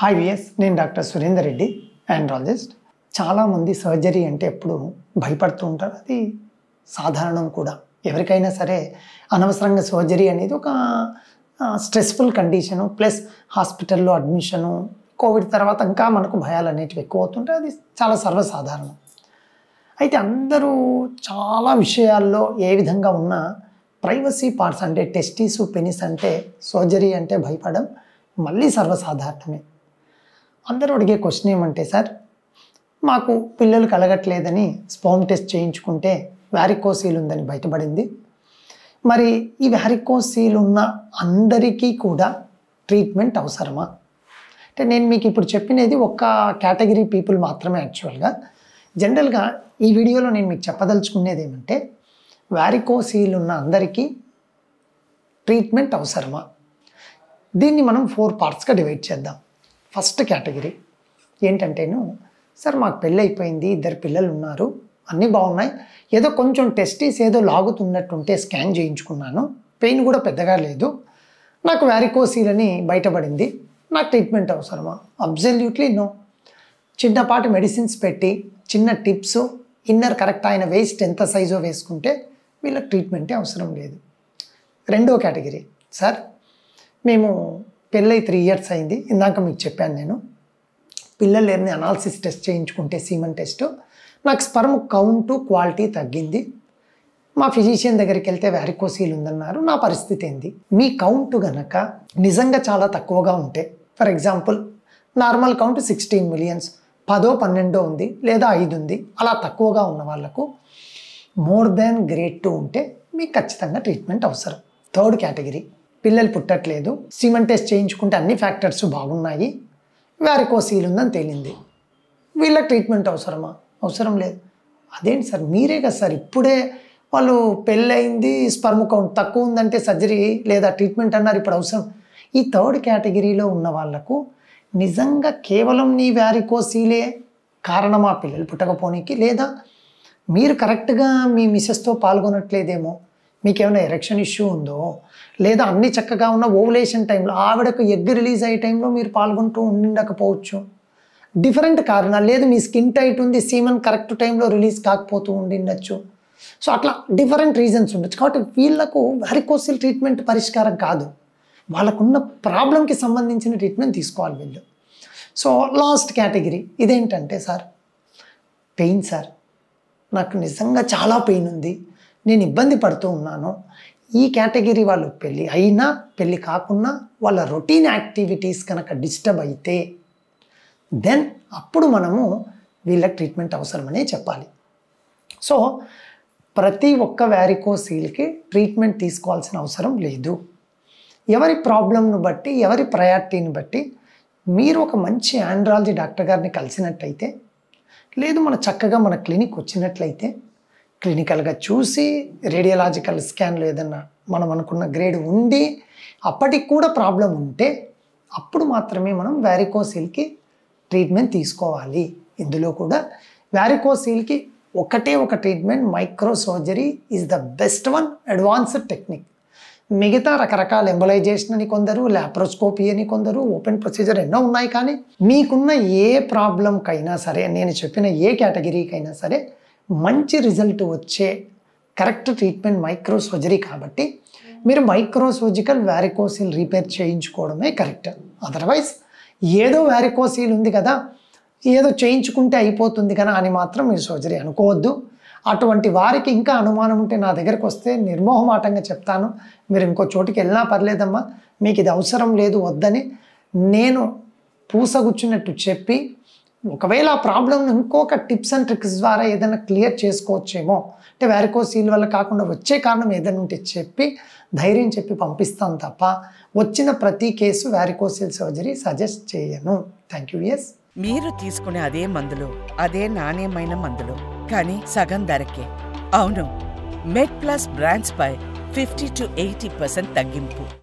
hi విఎస్ నేను doctor Surender Reddy andrologist చాలామంది సర్జరీ అంటే ఎప్పుడు భయపడుతూ ఉంటారు అది సాధారణం కూడా ఎవరికైనా సరే అనవసరంగా సర్జరీ అనేది ఒక స్ట్రెస్ఫుల్ కండిషను ప్లస్ హాస్పిటల్లో అడ్మిషను కోవిడ్ తర్వాత ఇంకా మనకు భయాలు అనేటివి ఎక్కువ అవుతుంటాయి అది చాలా సర్వసాధారణం అయితే అందరూ చాలా విషయాల్లో ఏ విధంగా ఉన్నా ప్రైవసీ పార్ట్స్ అంటే టెస్టీసు పెనిస్ అంటే సర్జరీ అంటే భయపడడం మళ్ళీ సర్వసాధారణమే అందరూ అడిగే క్వశ్చన్ ఏమంటే సార్ మాకు పిల్లలు కలగట్లేదని స్పోమ్ టెస్ట్ చేయించుకుంటే వ్యారికోసీల్ ఉందని బయటపడింది మరి ఈ వ్యారికోసీల్ ఉన్న అందరికీ కూడా ట్రీట్మెంట్ అవసరమా అంటే నేను మీకు ఇప్పుడు చెప్పినది ఒక్క కేటగిరీ పీపుల్ మాత్రమే యాక్చువల్గా జనరల్గా ఈ వీడియోలో నేను మీకు చెప్పదలుచుకునేది ఏమంటే వ్యారికోసీల్ ఉన్న అందరికీ ట్రీట్మెంట్ అవసరమా దీన్ని మనం ఫోర్ పార్ట్స్గా డివైడ్ చేద్దాం ఫస్ట్ కేటగిరీ ఏంటంటేను సార్ మాకు పెళ్ళి అయిపోయింది ఇద్దరు పిల్లలు ఉన్నారు అన్నీ బాగున్నాయి ఏదో కొంచెం టెస్టీస్ ఏదో లాగుతున్నట్టుంటే స్కాన్ చేయించుకున్నాను పెయిన్ కూడా పెద్దగా లేదు నాకు వ్యారికోసీల్ అని బయటపడింది నాకు ట్రీట్మెంట్ అవసరమా అబ్జల్యూట్లీ నో చిన్నపాటి మెడిసిన్స్ పెట్టి చిన్న టిప్స్ ఇన్నర్ కరెక్ట్ అయిన వేస్ట్ ఎంత సైజో వేసుకుంటే వీళ్ళకి ట్రీట్మెంటే అవసరం లేదు రెండో కేటగిరీ సార్ మేము పెళ్ళై త్రీ ఇయర్స్ అయింది ఇందాక మీకు చెప్పాను నేను పిల్లలు ఎన్ని అనాలసిస్ టెస్ట్ చేయించుకుంటే సీమన్ టెస్ట్ నాకు స్పర్మ్ కౌంటు క్వాలిటీ తగ్గింది మా ఫిజిషియన్ దగ్గరికి వెళ్తే వ్యారికోసీలు ఉందన్నారు నా పరిస్థితి ఏంది మీ కౌంటు గనక నిజంగా చాలా తక్కువగా ఉంటే for example normal count sixteen millions పదో పన్నెండో ఉంది లేదా ఐదు ఉంది అలా తక్కువగా ఉన్న వాళ్ళకు మోర్ దాన్ గ్రేట్ టూ ఉంటే మీకు ఖచ్చితంగా ట్రీట్మెంట్ అవసరం థర్డ్ కేటగిరీ పిల్లలు పుట్టట్లేదు సిమెంట్ టెస్ట్ చేయించుకుంటే అన్ని ఫ్యాక్టర్స్ బాగున్నాయి వ్యారికోసీల్ ఉందని తేలింది వీళ్ళ ట్రీట్మెంట్ అవసరమా అవసరం లేదు అదేంటి సార్ మీరే కదా సార్ ఇప్పుడే వాళ్ళు పెళ్ళయింది స్పర్మ్ కౌంట్ తక్కువ ఉందంటే సర్జరీ లేదా ట్రీట్మెంట్ అన్నారు ఇప్పుడు అవసరం ఈ థర్డ్ కేటగిరీలో ఉన్న వాళ్లకు నిజంగా కేవలం నీ సీలే కారణమా పిల్లలు పుట్టకపోనీకి లేదా మీరు కరెక్ట్గా మీ మిసెస్తో పాల్గొనట్లేదేమో ఏమైనా ఎరెక్షన్ ఇష్యూ ఉందో లేదా అన్ని చక్కగా ఉన్న ఓవులేషన్ టైంలో ఆవిడకు ఎగ్ రిలీజ్ అయ్యే టైంలో మీరు పాల్గొంటూ ఉండకపోవచ్చు డిఫరెంట్ కారణాలు లేదు మీ స్కిన్ టైట్ ఉంది సీమన్ కరెక్ట్ టైంలో రిలీజ్ కాకపోతూ ఉండిండొచ్చు సో అట్లా డిఫరెంట్ రీజన్స్ ఉండొచ్చు కాబట్టి వీళ్ళకు హరికోసిల్ ట్రీట్మెంట్ పరిష్కారం కాదు వాళ్ళకున్న ప్రాబ్లంకి సంబంధించిన ట్రీట్మెంట్ తీసుకోవాలి వీళ్ళు సో లాస్ట్ కేటగిరీ ఇదేంటంటే సార్ పెయిన్ సార్ నాకు నిజంగా చాలా పెయిన్ ఉంది నేను ఇబ్బంది పడుతూ ఉన్నాను ఈ కేటగిరీ వాళ్ళు పెళ్ళి అయినా పెళ్ళి కాకున్నా వాళ్ళ రొటీన్ యాక్టివిటీస్ కనుక డిస్టర్బ్ అయితే దెన్ అప్పుడు మనము వీళ్ళకి ట్రీట్మెంట్ అవసరమనే చెప్పాలి సో ప్రతి ఒక్క వ్యారికోసీల్కి ట్రీట్మెంట్ తీసుకోవాల్సిన అవసరం లేదు ఎవరి ప్రాబ్లంను బట్టి ఎవరి ప్రయారిటీని బట్టి మీరు ఒక మంచి ఆండ్రాలజీ డాక్టర్ గారిని కలిసినట్లయితే లేదు మన చక్కగా మన క్లినిక్ వచ్చినట్లయితే క్లినికల్గా చూసి రేడియలాజికల్ స్కాన్లు ఏదన్నా మనం అనుకున్న గ్రేడ్ ఉండి అప్పటికి కూడా ప్రాబ్లం ఉంటే అప్పుడు మాత్రమే మనం వ్యారికోసీల్కి ట్రీట్మెంట్ తీసుకోవాలి ఇందులో కూడా వ్యారికోసీల్కి ఒకటే ఒక treatment micro surgery is the best one advanced technique మిగతా రకరకాల ఎంబలైజేషన్ అని కొందరు ల్యాప్రోస్కోపీ అని కొందరు ఓపెన్ ప్రొసీజర్ ఎన్నో ఉన్నాయి కానీ మీకున్న ఏ ప్రాబ్లంకైనా సరే నేను చెప్పిన ఏ కేటగిరీకైనా సరే మంచి రిజల్ట్ వచ్చే కరెక్ట్ ట్రీట్మెంట్ మైక్రో సర్జరీ కాబట్టి మీరు మైక్రో సర్జికల్ వ్యారికోసిల్ రిపేర్ చేయించుకోవడమే కరెక్ట్ అదర్వైజ్ ఏదో వ్యారికోసిల్ ఉంది కదా ఏదో చేయించుకుంటే అయిపోతుంది కదా అని మాత్రం మీరు సర్జరీ అనుకోవద్దు అటువంటి వారికి ఇంకా అనుమానం ఉంటే నా దగ్గరకు వస్తే నిర్మోహమాటంగా చెప్తాను మీరు ఇంకో చోటికి వెళ్ళినా పర్లేదమ్మా మీకు ఇది అవసరం లేదు వద్దని నేను పూసగుచ్చినట్టు చెప్పి ఒకవేళ ఆ ప్రాబ్లమ్ని ఇంకొక టిప్స్ అండ్ ట్రిక్స్ ద్వారా ఏదైనా క్లియర్ చేసుకోవచ్చేమో అంటే సీల్ వల్ల కాకుండా వచ్చే కారణం ఏదైనా ఉంటే చెప్పి ధైర్యం చెప్పి పంపిస్తాం తప్ప వచ్చిన ప్రతి కేసు వ్యారికోసీల్ సర్జరీ సజెస్ట్ చేయను థ్యాంక్ యూ ఎస్ మీరు తీసుకునే అదే మందులు అదే నాణ్యమైన మందులు కానీ సగం ధరకే అవును మెడ్ ప్లస్ బ్రాండ్స్ పై ఫిఫ్టీ టు ఎయిటీ పర్సెంట్ తగ్గింపు